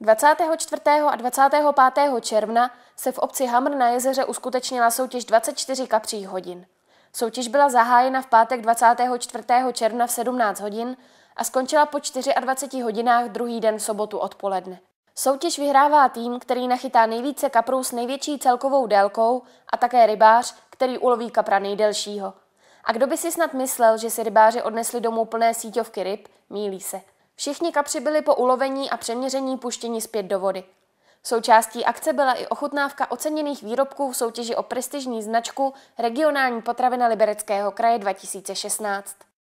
24. a 25. června se v obci Hamr na jezeře uskutečnila soutěž 24 kapřích hodin. Soutěž byla zahájena v pátek 24. června v 17 hodin a skončila po 24 hodinách druhý den v sobotu odpoledne. Soutěž vyhrává tým, který nachytá nejvíce kaprů s největší celkovou délkou a také rybář, který uloví kapra nejdelšího. A kdo by si snad myslel, že si rybáři odnesli domů plné síťovky ryb, mílí se. Všichni kapři byli po ulovení a přeměření puštěni zpět do vody. Součástí akce byla i ochutnávka oceněných výrobků v soutěži o prestižní značku Regionální potravina Libereckého kraje 2016.